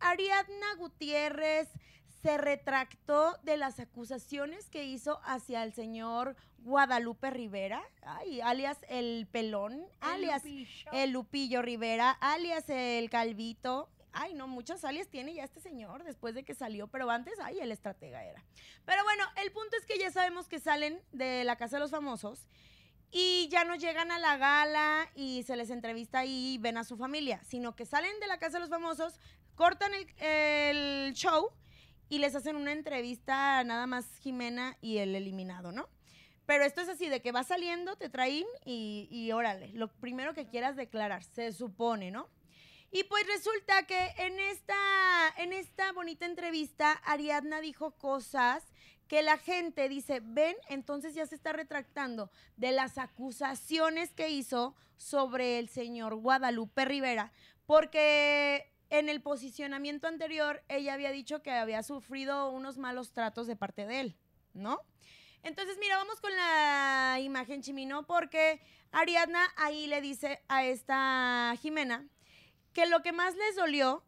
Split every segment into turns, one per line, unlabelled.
Ariadna Gutiérrez se retractó de las acusaciones que hizo hacia el señor Guadalupe Rivera, ay, alias el pelón, alias el Lupillo Rivera, alias el Calvito, Ay, no, muchas alias tiene ya este señor después de que salió, pero antes, ay, el estratega era. Pero bueno, el punto es que ya sabemos que salen de la Casa de los Famosos y ya no llegan a la gala y se les entrevista y ven a su familia, sino que salen de la Casa de los Famosos, Cortan el, show y les hacen una entrevista nada más Jimena y el eliminado, ¿no? Pero esto es así, de que va saliendo, te traen y, y, órale, lo primero que quieras declarar, se supone, ¿no? Y pues resulta que en esta, en esta bonita entrevista, Ariadna dijo cosas que la gente dice, ven, entonces ya se está retractando de las acusaciones que hizo sobre el señor Guadalupe Rivera, porque en el posicionamiento anterior ella había dicho que había sufrido unos malos tratos de parte de él, ¿no? Entonces, mira, vamos con la imagen Chimino porque Ariadna ahí le dice a esta Jimena que lo que más les dolió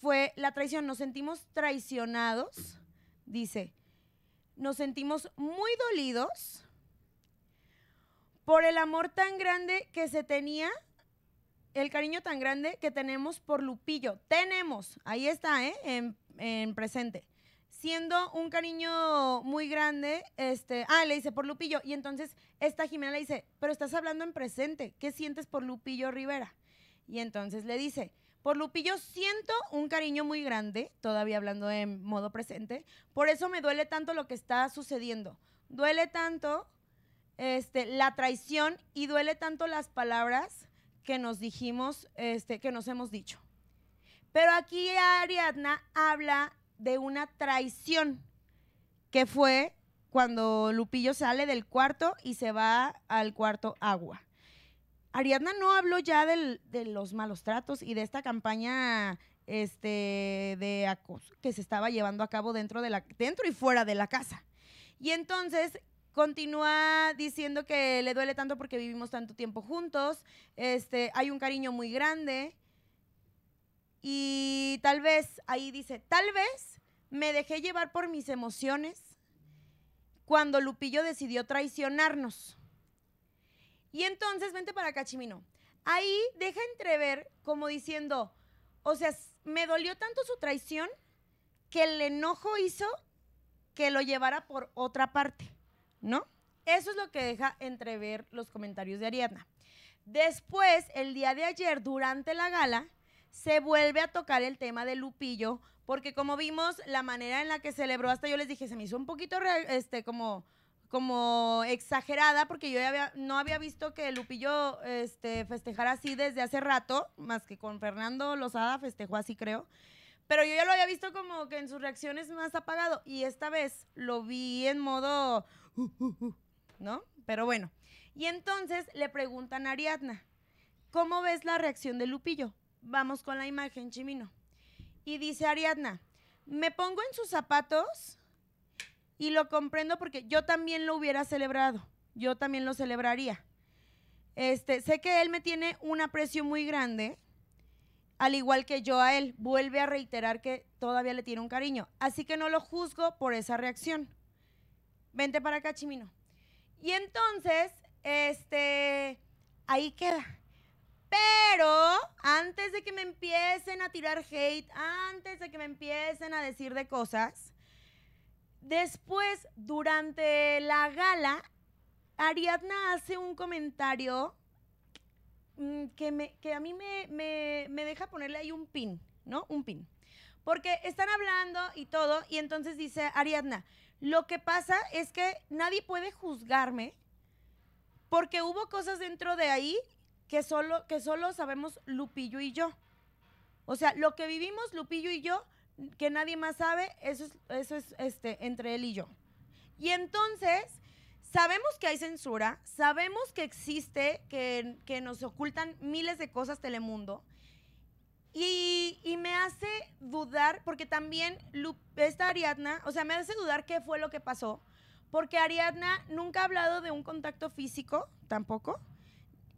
fue la traición. Nos sentimos traicionados, dice. Nos sentimos muy dolidos por el amor tan grande que se tenía el cariño tan grande que tenemos por Lupillo. Tenemos, ahí está, ¿eh? En, presente. Siendo un cariño muy grande, este, ah, le dice por Lupillo. Y entonces esta Jimena le dice, pero estás hablando en presente, ¿qué sientes por Lupillo Rivera? Y entonces le dice, por Lupillo siento un cariño muy grande, todavía hablando en modo presente, por eso me duele tanto lo que está sucediendo. Duele tanto este, la traición y duele tanto las palabras que nos dijimos, este, que nos hemos dicho. Pero aquí Ariadna habla de una traición que fue cuando Lupillo sale del cuarto y se va al cuarto agua. Ariadna no habló ya de los malos tratos y de esta campaña este, de acoso que se estaba llevando a cabo dentro, de la, dentro y fuera de la casa. Y entonces Continúa diciendo que le duele tanto porque vivimos tanto tiempo juntos, este, hay un cariño muy grande y tal vez, ahí dice, tal vez me dejé llevar por mis emociones cuando Lupillo decidió traicionarnos. Y entonces, vente para acá, Chimino. Ahí deja entrever como diciendo, o sea, me dolió tanto su traición que el enojo hizo que lo llevara por otra parte. ¿no? Eso es lo que deja entrever los comentarios de Ariadna. Después, el día de ayer, durante la gala, se vuelve a tocar el tema de Lupillo, porque como vimos, la manera en la que celebró, hasta yo les dije, se me hizo un poquito este, como, como exagerada, porque yo no había visto que Lupillo este, festejara así desde hace rato, más que con Fernando Lozada festejó así, creo. Pero yo ya lo había visto como que en sus reacciones más apagado. Y esta vez lo vi en modo. ¿No? Pero bueno. Y entonces le preguntan a Ariadna: ¿Cómo ves la reacción de Lupillo? Vamos con la imagen, Chimino. Y dice Ariadna: Me pongo en sus zapatos y lo comprendo porque yo también lo hubiera celebrado. Yo también lo celebraría. Este, sé que él me tiene un aprecio muy grande al igual que yo a él. Vuelve a reiterar que todavía le tiene un cariño. Así que no lo juzgo por esa reacción. Vente para acá, Chimino. Y entonces, este, ahí queda. Pero antes de que me empiecen a tirar hate, antes de que me empiecen a decir de cosas, después, durante la gala, Ariadna hace un comentario Mm, que, me, que a mí me, deja ponerle ahí un pin, ¿no? Un pin. Porque están hablando y todo, y entonces dice Ariadna, lo que pasa es que nadie puede juzgarme porque hubo cosas dentro de ahí que solo, que solo sabemos Lupillo y yo. O sea, lo que vivimos Lupillo y yo, que nadie más sabe, eso es, eso es este, entre él y yo. Y entonces sabemos que hay censura, sabemos que existe, que, nos ocultan miles de cosas Telemundo. Y, me hace dudar, porque también esta Ariadna, o sea, me hace dudar qué fue lo que pasó, porque Ariadna nunca ha hablado de un contacto físico, tampoco,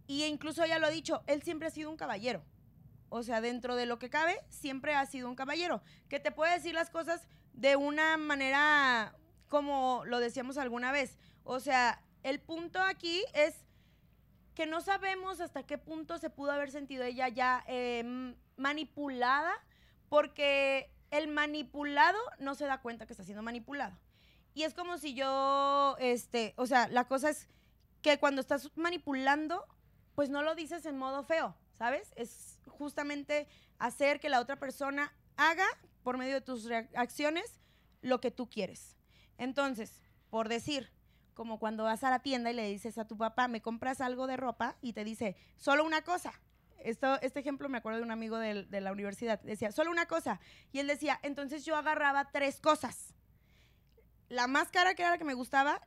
y e incluso ella lo ha dicho, él siempre ha sido un caballero. O sea, dentro de lo que cabe, siempre ha sido un caballero, que te puede decir las cosas de una manera como lo decíamos alguna vez, o sea, el punto aquí es que no sabemos hasta qué punto se pudo haber sentido ella ya em, manipulada, porque el manipulado no se da cuenta que está siendo manipulado. Y es como si yo, este, o sea, la cosa es que cuando estás manipulando, pues no lo dices en modo feo, ¿sabes? Es justamente hacer que la otra persona haga por medio de tus acciones lo que tú quieres. Entonces, por decir, como cuando vas a la tienda y le dices a tu papá, me compras algo de ropa y te dice, solo una cosa. Esto, este ejemplo me acuerdo de un amigo de, la universidad. Decía, solo una cosa. Y él decía, entonces yo agarraba tres cosas. La máscara que era la que me gustaba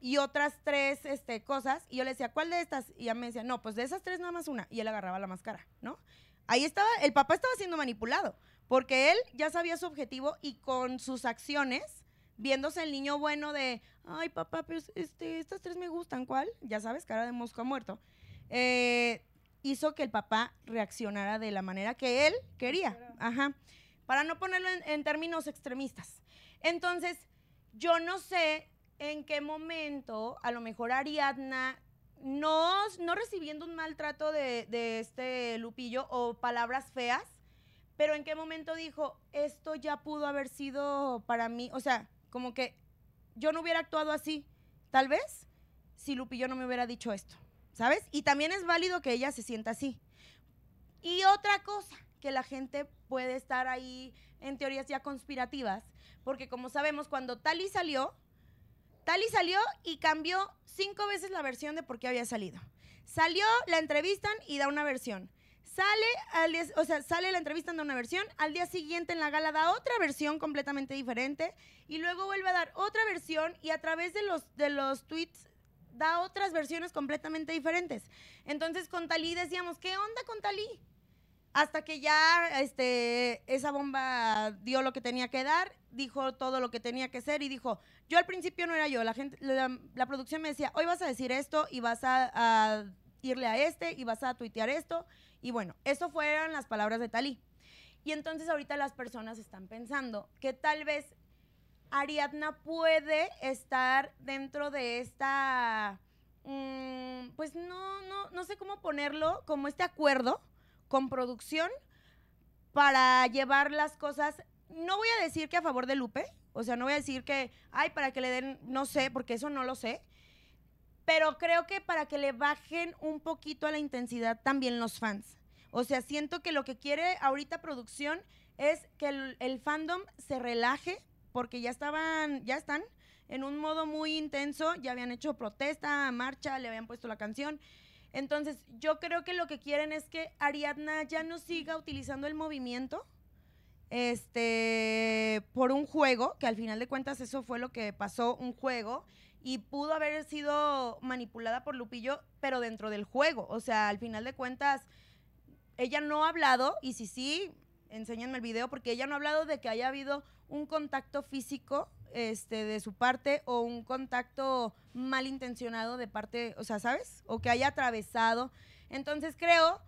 y otras tres este, cosas. Y yo le decía, ¿cuál de estas? Y él me decía, no, pues de esas tres nada más una. Y él agarraba la máscara. ¿no? Ahí estaba, el papá estaba siendo manipulado porque él ya sabía su objetivo y con sus acciones viéndose el niño bueno de, ay papá, pero pues, este, estas tres me gustan, ¿cuál? Ya sabes, cara de mosca muerto. Eh, hizo que el papá reaccionara de la manera que él quería, ajá, para no ponerlo en, términos extremistas. Entonces, yo no sé en qué momento, a lo mejor Ariadna no, no, recibiendo un maltrato de, de, este Lupillo o palabras feas, pero en qué momento dijo, esto ya pudo haber sido para mí, o sea, como que yo no hubiera actuado así, tal vez, si Lupillo no me hubiera dicho esto, ¿sabes? Y también es válido que ella se sienta así. Y otra cosa, que la gente puede estar ahí en teorías ya conspirativas, porque como sabemos, cuando Tali salió, Tali salió y cambió cinco veces la versión de por qué había salido. Salió, la entrevistan y da una versión. Sale, al o sea, sale la entrevista dando una versión, al día siguiente en la gala da otra versión completamente diferente y luego vuelve a dar otra versión y a través de los, de los tweets da otras versiones completamente diferentes. Entonces con Talí decíamos, ¿qué onda con Talí? Hasta que ya este, esa bomba dio lo que tenía que dar, dijo todo lo que tenía que ser y dijo, yo al principio no era yo, la, gente, la, producción me decía, hoy vas a decir esto y vas a, a irle a este y vas a tuitear esto y bueno, eso fueron las palabras de Talí. Y entonces ahorita las personas están pensando que tal vez Ariadna puede estar dentro de esta, mm, pues no, no, no sé cómo ponerlo, como este acuerdo con producción para llevar las cosas, no voy a decir que a favor de Lupe, o sea, no voy a decir que, ay, para que le den, no sé, porque eso no lo sé, pero creo que para que le bajen un poquito a la intensidad también los fans. O sea, siento que lo que quiere ahorita producción es que el, fandom se relaje porque ya estaban, ya están en un modo muy intenso, ya habían hecho protesta, marcha, le habían puesto la canción. Entonces, yo creo que lo que quieren es que Ariadna ya no siga utilizando el movimiento este por un juego, que al final de cuentas eso fue lo que pasó, un juego, y pudo haber sido manipulada por Lupillo, pero dentro del juego. O sea, al final de cuentas, ella no ha hablado, y si sí, enséñenme el video, porque ella no ha hablado de que haya habido un contacto físico este, de su parte o un contacto malintencionado de parte, o sea, ¿sabes? O que haya atravesado. Entonces creo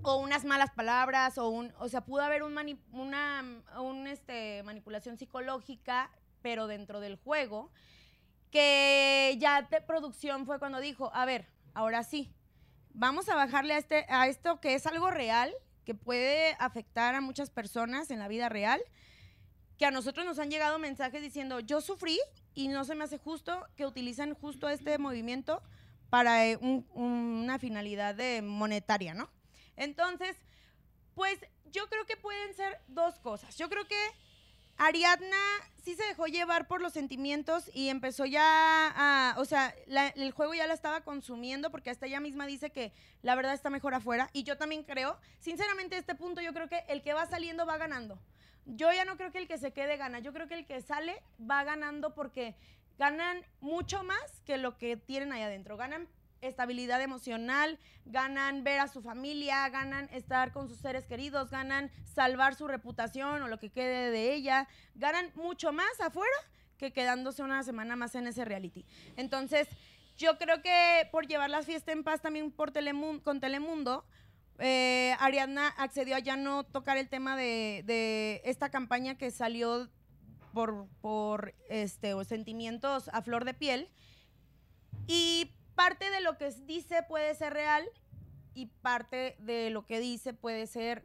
o unas malas palabras o un o sea pudo haber un una un, este manipulación psicológica pero dentro del juego que ya de producción fue cuando dijo, a ver, ahora sí, vamos a bajarle a, este, a esto que es algo real, que puede afectar a muchas personas en la vida real, que a nosotros nos han llegado mensajes diciendo, yo sufrí y no se me hace justo que utilizan justo este movimiento para eh, una finalidad monetaria, ¿no? Entonces, pues yo creo que pueden ser dos cosas. Yo creo que Ariadna sí se dejó llevar por los sentimientos y empezó ya a, o sea, el juego ya la estaba consumiendo porque hasta ella misma dice que la verdad está mejor afuera y yo también creo, sinceramente a este punto yo creo que el que va saliendo va ganando. Yo ya no creo que el que se quede gana, yo creo que el que sale va ganando porque ganan mucho más que lo que tienen ahí adentro, ganan estabilidad emocional, ganan ver a su familia, ganan estar con sus seres queridos, ganan salvar su reputación o lo que quede de ella, ganan mucho más afuera que quedándose una semana más en ese reality. Entonces, yo creo que por llevar la fiesta en paz también por Telemundo, con Telemundo, eh, Ariadna accedió a ya no tocar el tema de, esta campaña que salió por, por este, sentimientos a flor de piel. Y parte de lo que dice puede ser real y parte de lo que dice puede ser,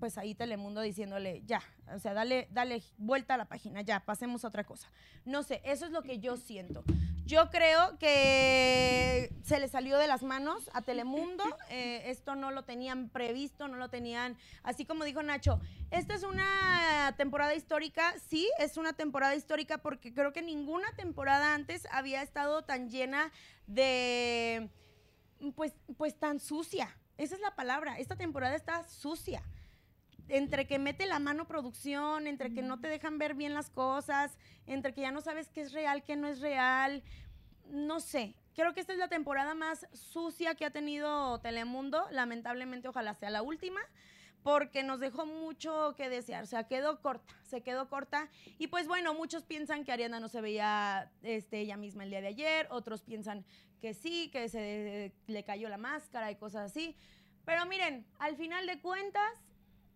pues ahí Telemundo diciéndole, ya, o sea, dale, dale vuelta a la página, ya, pasemos a otra cosa. No sé, eso es lo que yo siento. Yo creo que se le salió de las manos a Telemundo. Eh, esto no lo tenían previsto, no lo tenían. Así como dijo Nacho, esta es una temporada histórica. Sí, es una temporada histórica porque creo que ninguna temporada antes había estado tan llena de. Pues, pues tan sucia. Esa es la palabra. Esta temporada está sucia entre que mete la mano producción, entre que no te dejan ver bien las cosas, entre que ya no sabes qué es real, qué no es real, no sé. Creo que esta es la temporada más sucia que ha tenido Telemundo. Lamentablemente, ojalá sea la última, porque nos dejó mucho que desear. O sea, quedó corta, se quedó corta. Y pues bueno, muchos piensan que Ariana no se veía este, ella misma el día de ayer, otros piensan que sí, que se le cayó la máscara y cosas así. Pero miren, al final de cuentas,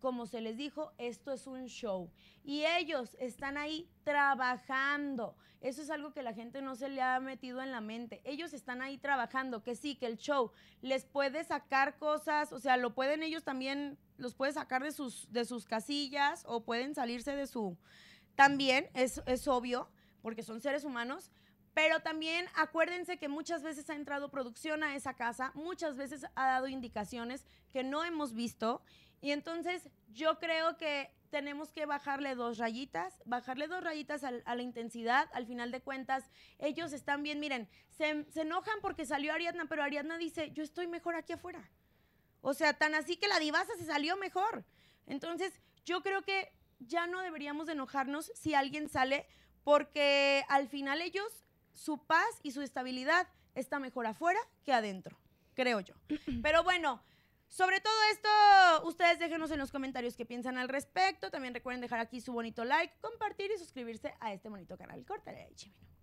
como se les dijo, esto es un show. Y ellos están ahí trabajando. Eso es algo que la gente no se le ha metido en la mente. Ellos están ahí trabajando, que sí, que el show les puede sacar cosas, o sea, lo pueden ellos también, los puede sacar de sus, de sus casillas o pueden salirse de su... También es, es obvio, porque son seres humanos, pero también acuérdense que muchas veces ha entrado producción a esa casa, muchas veces ha dado indicaciones que no hemos visto y entonces yo creo que tenemos que bajarle dos rayitas, bajarle dos rayitas a la intensidad. Al final de cuentas, ellos están bien. Miren, se, enojan porque salió Ariadna, pero Ariadna dice, yo estoy mejor aquí afuera. O sea, tan así que la divasa se salió mejor. Entonces, yo creo que ya no deberíamos de enojarnos si alguien sale, porque al final ellos, su paz y su estabilidad está mejor afuera que adentro, creo yo. Pero bueno. Sobre todo esto, ustedes déjenos en los comentarios qué piensan al respecto. También recuerden dejar aquí su bonito like, compartir y suscribirse a este bonito canal. Córtale ahí, chimino.